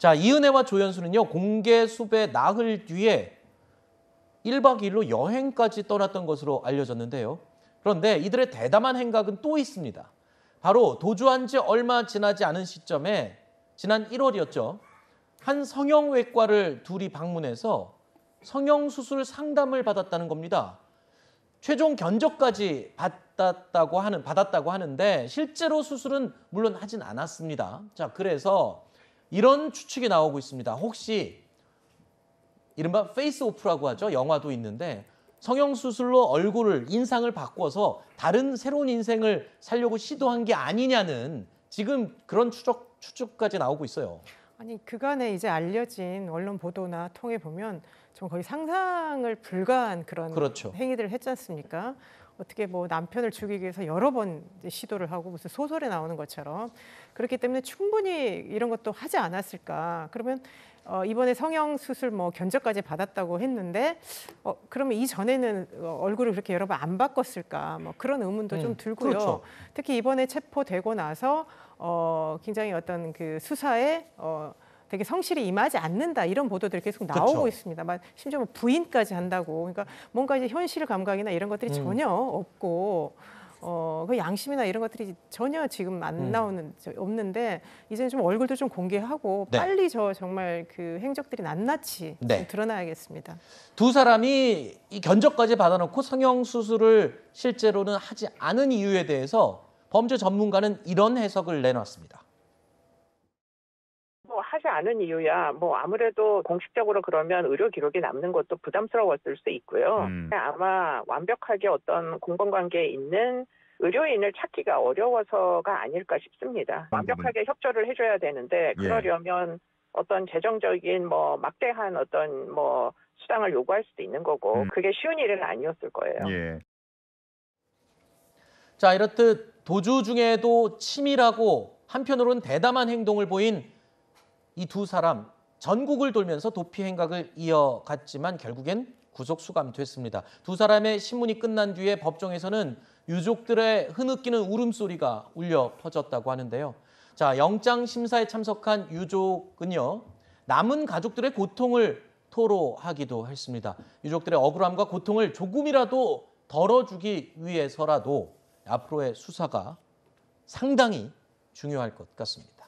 자, 이은혜와 조현수는요 공개 수배 나흘 뒤에 1박 2일로 여행까지 떠났던 것으로 알려졌는데요. 그런데 이들의 대담한 행각은 또 있습니다. 바로 도주한 지 얼마 지나지 않은 시점에 지난 1월이었죠. 한 성형외과를 둘이 방문해서 성형수술 상담을 받았다는 겁니다. 최종 견적까지 받았다고 하는 받았다고 하는데 실제로 수술은 물론 하진 않았습니다. 자, 그래서 이런 추측이 나오고 있습니다. 혹시 이른바 페이스 오프라고 하죠. 영화도 있는데 성형 수술로 얼굴을 인상을 바꿔서 다른 새로운 인생을 살려고 시도한 게 아니냐는 지금 그런 추적 추측까지 나오고 있어요. 아니 그간에 이제 알려진 언론 보도나 통해 보면 좀 거의 상상을 불가한 그런 그렇죠. 행위들을 했지 않습니까? 어떻게 뭐 남편을 죽이기 위해서 여러 번 시도를 하고 무슨 소설에 나오는 것처럼 그렇기 때문에 충분히 이런 것도 하지 않았을까. 그러면 어, 이번에 성형 수술 뭐 견적까지 받았다고 했는데 어, 그러면 이전에는 어, 얼굴을 그렇게 여러 번 안 바꿨을까 뭐 그런 의문도 음, 좀 들고요. 그렇죠. 특히 이번에 체포되고 나서 어, 굉장히 어떤 그 수사에 어, 되게 성실히 임하지 않는다 이런 보도들이 계속 나오고 그렇죠. 있습니다. 막 심지어 뭐 부인까지 한다고 그러니까 뭔가 이제 현실 감각이나 이런 것들이 음. 전혀 없고 어, 그 양심이나 이런 것들이 전혀 지금 안 음. 나오는 없는데 이제 좀 얼굴도 좀 공개하고 네. 빨리 저 정말 그 행적들이 낱낱이 네. 드러나야겠습니다. 두 사람이 이 견적까지 받아놓고 성형 수술을 실제로는 하지 않은 이유에 대해서 범죄 전문가는 이런 해석을 내놨습니다. 하지 않은 이유야 뭐 아무래도 공식적으로 그러면 의료 기록이 남는 것도 부담스러웠을 수 있고요. 음. 아마 완벽하게 어떤 공범관계에 있는 의료인을 찾기가 어려워서가 아닐까 싶습니다. 음. 완벽하게 협조를 해줘야 되는데 예. 그러려면 예. 어떤 재정적인 뭐 막대한 어떤 뭐 수당을 요구할 수도 있는 거고 음. 그게 쉬운 일은 아니었을 거예요. 예. 자 이렇듯 도주 중에도 치밀하고 한편으로는 대담한 행동을 보인 이두 사람 전국을 돌면서 도피 행각을 이어갔지만 결국엔 구속 수감됐습니다. 두 사람의 신문이 끝난 뒤에 법정에서는 유족들의 흐느끼는 울음소리가 울려 퍼졌다고 하는데요. 자, 영장 심사에 참석한 유족은요. 남은 가족들의 고통을 토로하기도 했습니다. 유족들의 억울함과 고통을 조금이라도 덜어주기 위해서라도 앞으로의 수사가 상당히 중요할 것 같습니다.